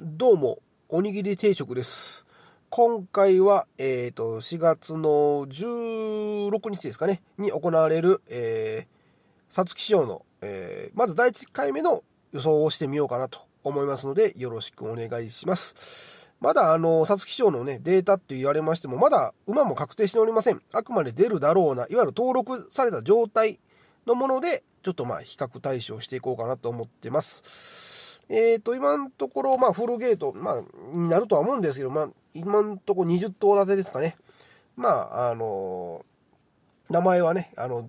どうも、おにぎり定食です。今回は、えっ、ー、と、4月の16日ですかね、に行われる、えー、さつき師匠の、えー、まず第1回目の予想をしてみようかなと思いますので、よろしくお願いします。まだ、あの、さつき師匠のね、データって言われましても、まだ馬も確定しておりません。あくまで出るだろうな、いわゆる登録された状態のもので、ちょっとまあ、比較対象していこうかなと思ってます。えっ、ー、と、今のところ、まあ、フルゲート、まあ、になるとは思うんですけど、まあ、今のところ20頭建てですかね。まあ、あのー、名前はね、あの、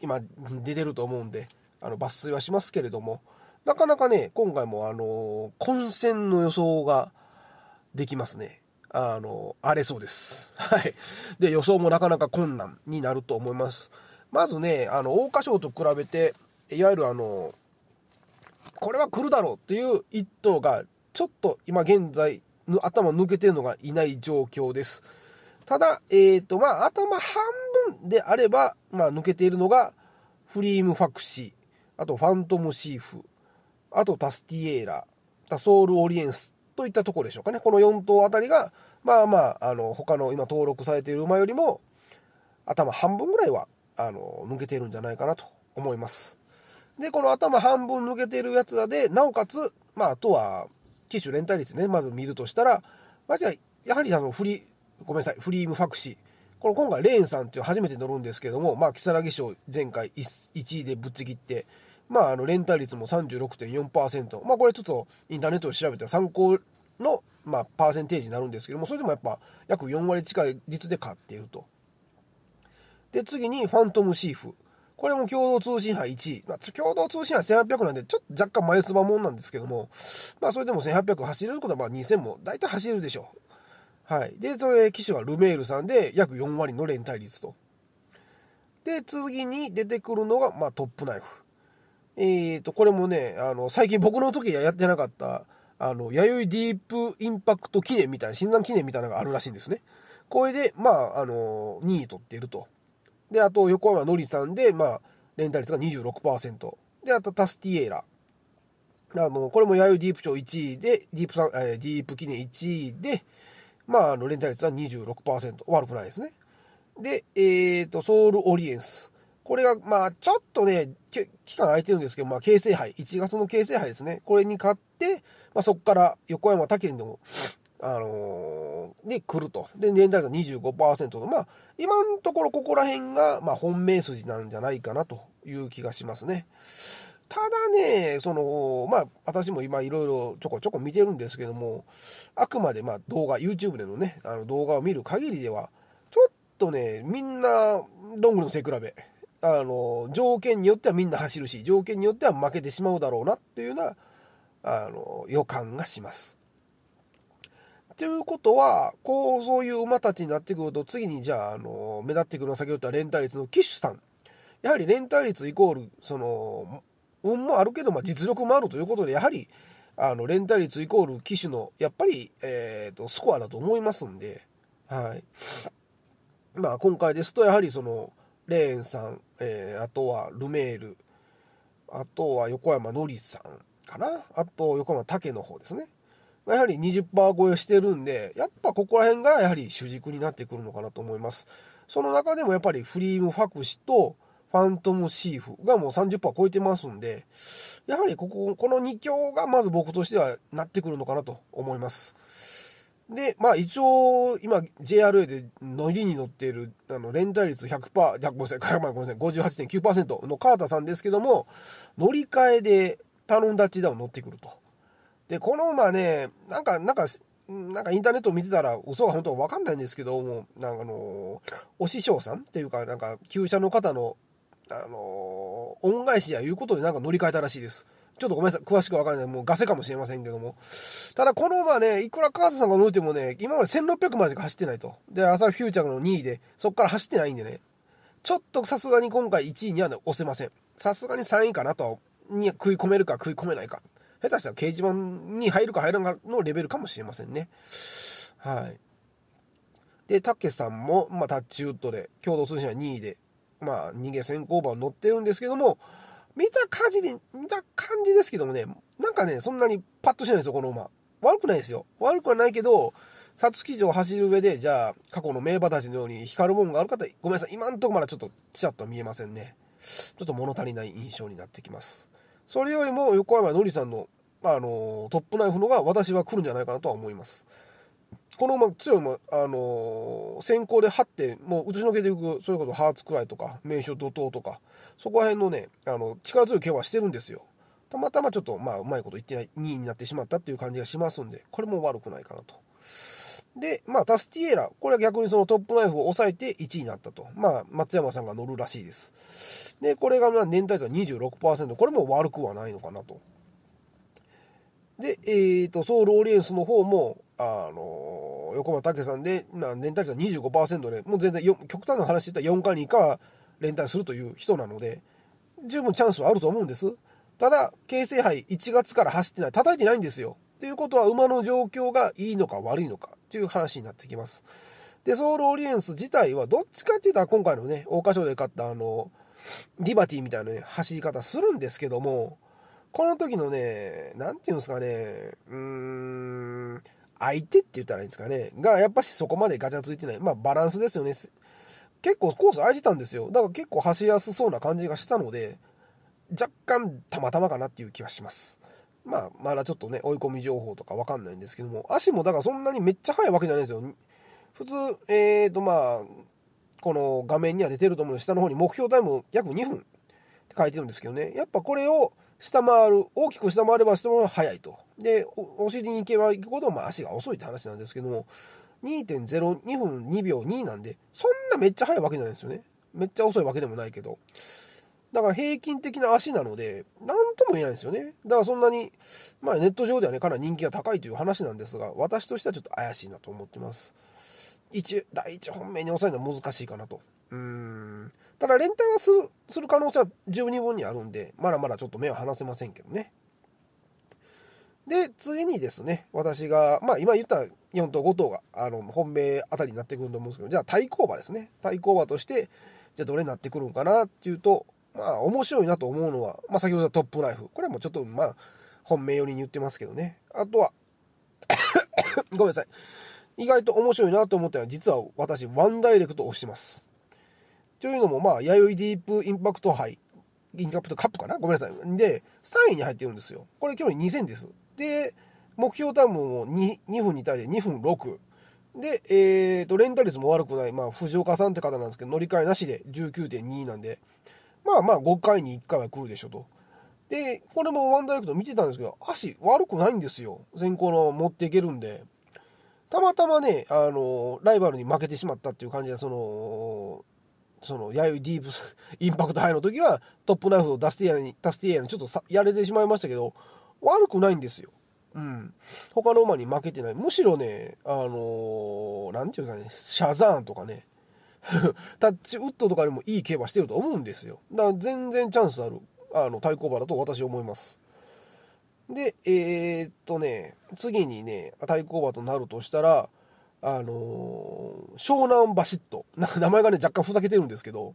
今、出てると思うんで、あの、抜粋はしますけれども、なかなかね、今回もあのー、混戦の予想ができますね。あの、荒れそうです。はい。で、予想もなかなか困難になると思います。まずね、あの、桜花賞と比べて、いわゆるあの、これは来るだろうっていう一頭が、ちょっと今現在、頭抜けてるのがいない状況です。ただ、えっ、ー、と、まあ、頭半分であれば、まあ、抜けているのが、フリームファクシー、あとファントムシーフ、あとタスティエーラ、タソールオリエンスといったところでしょうかね。この4頭あたりが、まあまあ、あの、他の今登録されている馬よりも、頭半分ぐらいは、あの、抜けているんじゃないかなと思います。で、この頭半分抜けてるやつらで、なおかつ、まあ、あとは、機種連帯率ね、まず見るとしたら、まあ、じゃあ、やはりあの、フリー、ごめんなさい、フリームファクシー。これ今回、レーンさんっていう初めて乗るんですけども、まあ、木更木賞前回 1, 1位でぶっちぎって、まあ、あの、連帯率も36.4%。まあ、これちょっとインターネットで調べて参考の、まあ、パーセンテージになるんですけども、それでもやっぱ約4割近い率で買っていると。で、次に、ファントムシーフ。これも共同通信杯1位。まあ、共同通信派1800なんで、ちょっと若干眉唾もんなんですけども、まあ、それでも1800走れることは、まあ、2000も大体走れるでしょう。はい。で、それ、機種はルメールさんで、約4割の連帯率と。で、次に出てくるのが、まあ、トップナイフ。えっ、ー、と、これもね、あの、最近僕の時はやってなかった、あの、弥生ディープインパクト記念みたいな、診断記念みたいなのがあるらしいんですね。これで、まあ、あの、2位取っていると。で、あと、横山のりさんで、まあ、レンタ率が26%。で、あと、タスティエーラ。あの、これもやゆディープ賞1位で、ディープさん、えー、ディープ記念1位で、まあ、あの、レンタ率は26%。悪くないですね。で、えっ、ー、と、ソウルオリエンス。これが、まあ、ちょっとね、期間空いてるんですけど、まあ、形成杯、1月の形成杯ですね。これに勝って、まあ、そこから横山他県でもあのー、に来ると。で、年代が25%の、まあ、今のところここら辺が、まあ、本命筋なんじゃないかなという気がしますね。ただね、その、まあ、私も今いろいろちょこちょこ見てるんですけども、あくまでま動画、YouTube でのね、あの動画を見る限りでは、ちょっとね、みんな、どんぐりの背比べ。あの、条件によってはみんな走るし、条件によっては負けてしまうだろうなっていうような、あの、予感がします。っていうことは、こう、そういう馬たちになってくると、次にじゃあ、あの、目立ってくるのは先ほど言った連帯率の騎手さん。やはり連帯率イコール、その、運もあるけど、まあ、実力もあるということで、やはり、あの、連帯率イコール騎手の、やっぱり、えっ、ー、と、スコアだと思いますんで、はい。まあ、今回ですと、やはりその、レーンさん、えー、あとはルメール、あとは横山のりさんかな、あと横山竹の方ですね。やはり20%超えしてるんで、やっぱここら辺がやはり主軸になってくるのかなと思います。その中でもやっぱりフリームファクシと、ファントムシーフがもう30%超えてますんで、やはりここ、この2強がまず僕としてはなってくるのかなと思います。で、まあ一応、今 JRA で乗りに乗っている、あの、連帯率100%、1 0 0なさ0ごめんなさい、58.9% のカータさんですけども、乗り換えでタロンダッチダウン乗ってくると。で、この馬ね、なんか、なんか、なんかインターネットを見てたら嘘が本当わかんないんですけども、なんかあのー、お師匠さんっていうか、なんか、旧車の方の、あのー、恩返しやいうことでなんか乗り換えたらしいです。ちょっとごめんなさい。詳しくわかんない。もうガセかもしれませんけども。ただ、この馬ね、いくら川瀬さんが乗ってもね、今まで1600までしか走ってないと。で、朝フューチャーの2位で、そっから走ってないんでね。ちょっとさすがに今回1位にはね、押せません。さすがに3位かなとに食い込めるか食い込めないか。下手したら掲示板に入るか入らんかのレベルかもしれませんね。はい。で、たけさんも、まあ、タッチウッドで、共同通信は2位で、まあ、逃げ先行馬を乗ってるんですけども、見た感じで、見た感じですけどもね、なんかね、そんなにパッとしないですよ、この馬。悪くないですよ。悪くはないけど、ツキ城を走る上で、じゃあ、過去の名馬たちのように光るものがある方、ごめんなさい、今んとこまだちょっと、ちらっと見えませんね。ちょっと物足りない印象になってきます。それよりも横山のりさんの、あの、トップナイフのが私は来るんじゃないかなとは思います。このま強い馬、あのー、先行で張って、もう打ちのけていく、それこそハーツくらいとか、名所怒涛とか、そこら辺のね、あの、力強い競はしてるんですよ。たまたまちょっと、まあ、うまいこと言ってない、2位になってしまったっていう感じがしますんで、これも悪くないかなと。で、まあ、タスティエーラ、これは逆にそのトップナイフを抑えて1位になったと。まあ、松山さんが乗るらしいです。で、これがまあ年代差26%。これも悪くはないのかなと。で、えっ、ー、と、ソウルオリエンスの方も、あの横間武さんで、まあ、年代差25%で、もう全然、極端な話で言ったら4回に1回は連帯するという人なので、十分チャンスはあると思うんです。ただ、京成杯1月から走ってない、叩いてないんですよ。ということは、馬の状況がいいのか悪いのか。っていう話になってきます。で、ソウルオリエンス自体は、どっちかっていうと、今回のね、桜花賞で買ったあの、リバティみたいなね、走り方するんですけども、この時のね、なんていうんですかね、うーん、相手って言ったらいいんですかね、が、やっぱしそこまでガチャついてない。まあ、バランスですよね。結構コース空いてたんですよ。だから結構走りやすそうな感じがしたので、若干たまたまかなっていう気はします。まあ、まだちょっとね、追い込み情報とかわかんないんですけども、足もだからそんなにめっちゃ速いわけじゃないですよ。普通、えーとまあ、この画面には出てると思うので、下の方に目標タイム約2分って書いてるんですけどね、やっぱこれを下回る、大きく下回れば下回る速いと。で、お尻に行けば行くほど、まあ、足が遅いって話なんですけども、2.02分2秒2なんで、そんなめっちゃ速いわけじゃないんですよね。めっちゃ遅いわけでもないけど。だから平均的な足なので、なんとも言えないんですよね。だからそんなに、まあネット上ではね、かなり人気が高いという話なんですが、私としてはちょっと怪しいなと思ってます。一、第一本命に抑えるのは難しいかなと。うん。ただ連帯はするする可能性は十二分にあるんで、まだまだちょっと目は離せませんけどね。で、次にですね、私が、まあ今言った4頭5頭が、あの、本命あたりになってくると思うんですけど、じゃあ対抗馬ですね。対抗馬として、じゃあどれになってくるんかなっていうと、まあ、面白いなと思うのは、まあ、先ほどはトップライフ。これもちょっと、まあ、本命寄りに言ってますけどね。あとは ごめんなさい。意外と面白いなと思ったのは、実は私、ワンダイレクトをしてます。というのも、まあ、弥生ディープインパクト杯、インップとカップかなごめんなさい。で、3位に入ってるんですよ。これ、去年2000です。で、目標タイムも 2, 2分に対して2分6。で、えっ、ー、と、レンタル率も悪くない、まあ、藤岡さんって方なんですけど、乗り換えなしで19.2なんで、まあまあ5回に1回は来るでしょと。で、これもワンダイレクト見てたんですけど、足悪くないんですよ。先行の持っていけるんで。たまたまね、あの、ライバルに負けてしまったっていう感じで、その、その、弥生ディープ インパクトハイの時は、トップナイフをダスティエに、ダスティエにちょっとさやれてしまいましたけど、悪くないんですよ。うん。他の馬に負けてない。むしろね、あのー、なんていうかね、シャザーンとかね、タッチウッドとかでもいい競馬してると思うんですよ。だから全然チャンスある、あの、対抗馬だと私思います。で、えー、っとね、次にね、対抗馬となるとしたら、あのー、湘南バシット。名前がね、若干ふざけてるんですけど、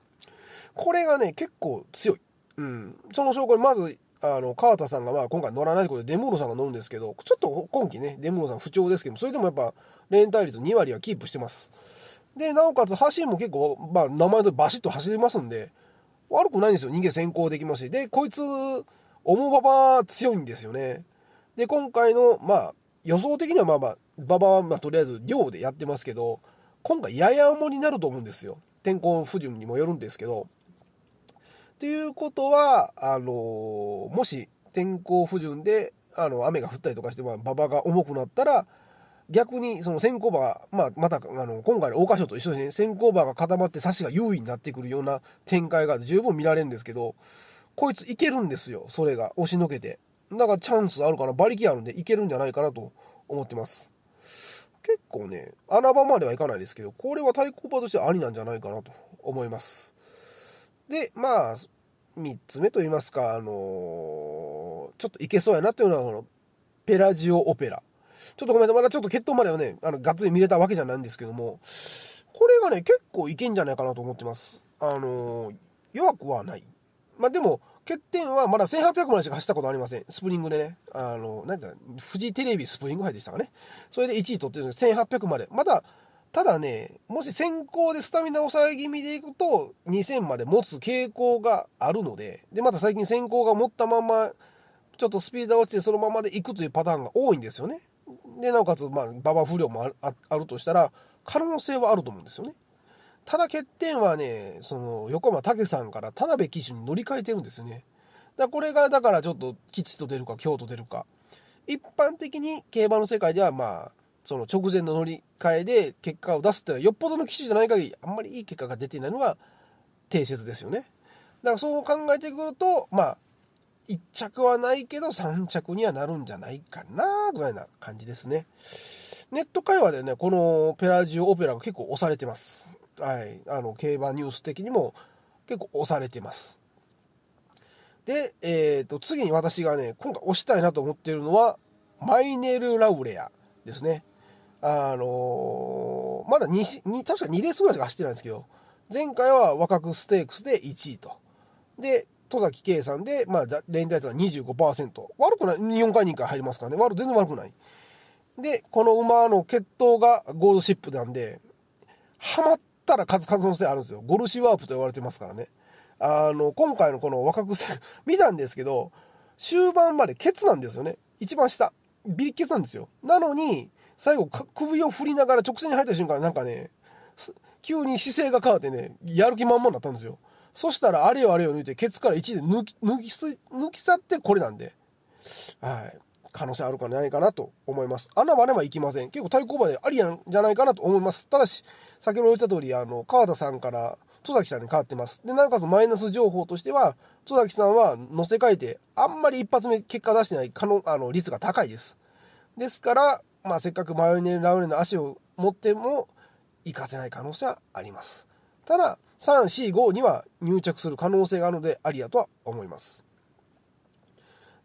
これがね、結構強い。うん。その証拠に、まず、あの、川田さんがまあ今回乗らないということで、デムーロさんが乗るんですけど、ちょっと今季ね、デムーロさん不調ですけどそれでもやっぱ、連帯率2割はキープしてます。で、なおかつ走りも結構、まあ、名前のバシッと走りますんで、悪くないんですよ。人間先行できますし。で、こいつ、オモババ強いんですよね。で、今回の、まあ、予想的にはまあまあ、馬場はまあとりあえず量でやってますけど、今回やや重になると思うんですよ。天候不順にもよるんですけど。っていうことは、あのもし天候不順で、あの、雨が降ったりとかして、まあ、馬場が重くなったら、逆にその先行馬、まあ、またあの今回の桜花賞と一緒ですね先行馬が固まって差しが優位になってくるような展開が十分見られるんですけどこいついけるんですよそれが押しのけてだからチャンスあるから馬力あるんでいけるんじゃないかなと思ってます結構ね穴場まではいかないですけどこれは対抗馬としてありなんじゃないかなと思いますでまあ3つ目と言いますかあのー、ちょっといけそうやなというのはペラジオオペラちょっとごめんなさい。まだちょっと決闘まではね、あの、がっつり見れたわけじゃないんですけども、これがね、結構いけんじゃないかなと思ってます。あのー、弱くはない。まあ、でも、欠点はまだ1800までしか走ったことありません。スプリングでね。あの、なんだ、富士テレビスプリング杯でしたかね。それで1位取ってるんです。1800まで。まだ、ただね、もし先行でスタミナ抑え気味でいくと、2000まで持つ傾向があるので、で、また最近先行が持ったまま、ちょっとスピード落ちてそのままで行くというパターンが多いんですよね。で、なおかつ、まあ、馬場不良もあるとしたら、可能性はあると思うんですよね。ただ欠点はね、その、横浜武さんから田辺騎手に乗り換えてるんですよね。だこれが、だからちょっと吉と出るか、京と出るか。一般的に競馬の世界では、まあ、その直前の乗り換えで結果を出すっていうのは、よっぽどの騎手じゃない限り、あんまりいい結果が出ていないのが定説ですよね。だからそう考えてくると、まあ、1着はないけど3着にはなるんじゃないかな、ぐらいな感じですね。ネット会話でね、このペラジオオペラが結構押されてます。はい。あの、競馬ニュース的にも結構押されてます。で、えっ、ー、と、次に私がね、今回押したいなと思っているのは、マイネル・ラウレアですね。あのー、まだ2、2確か2レースぐらいしか走ってないんですけど、前回は若くステークスで1位と。で、戸崎圭さんで、まあ、連帯率が25%。悪くない。4回に1回入りますからね。悪、全然悪くない。で、この馬の血統がゴールシップなんで、ハマったら勝つ可能性あるんですよ。ゴルシワープと言われてますからね。あの、今回のこの若くせ、見たんですけど、終盤までケツなんですよね。一番下。ビリケツなんですよ。なのに、最後、首を振りながら直線に入った瞬間、なんかね、急に姿勢が変わってね、やる気満々になったんですよ。そしたら、あれよあれよ抜いて、ケツから1で抜き、抜きす、抜き去ってこれなんで、はい。可能性あるかないかなと思います。穴までは行きません。結構対抗馬でありなんじゃないかなと思います。ただし、先ほど言った通り、あの、川田さんから、戸崎さんに変わってます。で、なおかつマイナス情報としては、戸崎さんは乗せ替えて、あんまり一発目結果出してない可能、あの、率が高いです。ですから、まあ、せっかくマヨネーラウネの足を持っても、行かせない可能性はあります。ただ、3、4、5には入着する可能性があるので、ありやとは思います。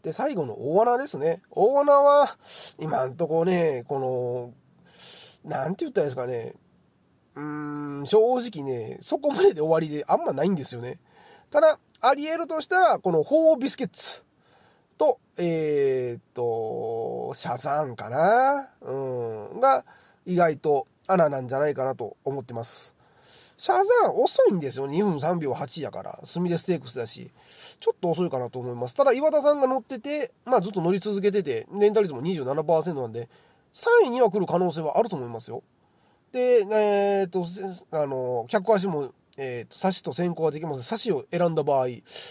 で、最後の大穴ですね。大穴は、今んとこね、この、なんて言ったらいいですかね。うーん、正直ね、そこまでで終わりであんまないんですよね。ただ、あり得るとしたら、この、ホービスケッツと、えー、っと、シャザーンかなうん、が、意外と穴なんじゃないかなと思ってます。シャザーン遅いんですよ。2分3秒8やから。スミレステークスだし。ちょっと遅いかなと思います。ただ、岩田さんが乗ってて、まあずっと乗り続けてて、レンタ率も27%なんで、3位には来る可能性はあると思いますよ。で、えー、っと、あの、客足も、えー、っと、差しと先行ができます。差しを選んだ場合、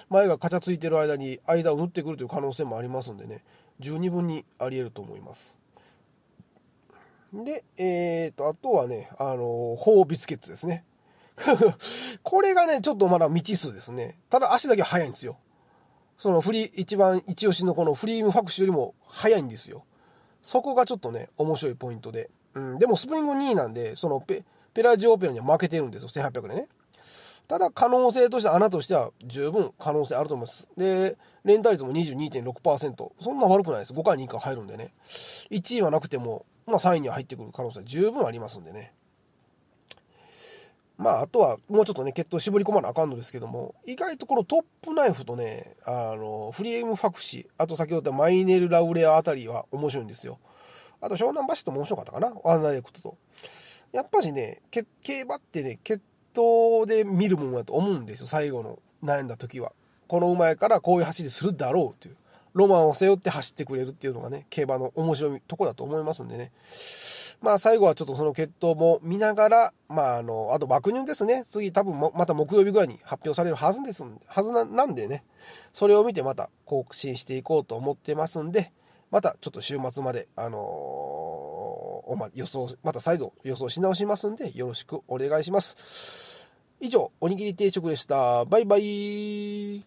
前がカチャついてる間に間を縫ってくるという可能性もありますんでね、12分にあり得ると思います。で、えー、っと、あとはね、あの、ホービスケッツですね。これがね、ちょっとまだ未知数ですね。ただ足だけ速いんですよ。そのフリー、一番一押しのこのフリームファクシよりも速いんですよ。そこがちょっとね、面白いポイントで。うん、でもスプリング2位なんで、そのペ、ペラジオオペラには負けてるんですよ、1800でね。ただ可能性として穴としては十分可能性あると思います。で、連帯率も22.6%。そんな悪くないです。5回に1回入るんでね。1位はなくても、まあ3位には入ってくる可能性十分ありますんでね。まあ、あとは、もうちょっとね、血統絞り込まなあかんのですけども、意外とこのトップナイフとね、あの、フリエムファクシー、あと先ほど言ったマイネル・ラウレアあたりは面白いんですよ。あと、湘南橋とも面白かったかな、ワンダイレクトと。やっぱしね、競馬ってね、血統で見るもんだと思うんですよ、最後の悩んだ時は。この馬やからこういう走りするだろうという。ロマンを背負って走ってくれるっていうのがね、競馬の面白いとこだと思いますんでね。まあ最後はちょっとその決闘も見ながら、まああの、あと爆乳ですね。次多分また木曜日ぐらいに発表されるはずです、はずなんでね。それを見てまた更新していこうと思ってますんで、またちょっと週末まで、あのー、おま、予想、また再度予想し直しますんで、よろしくお願いします。以上、おにぎり定食でした。バイバイ。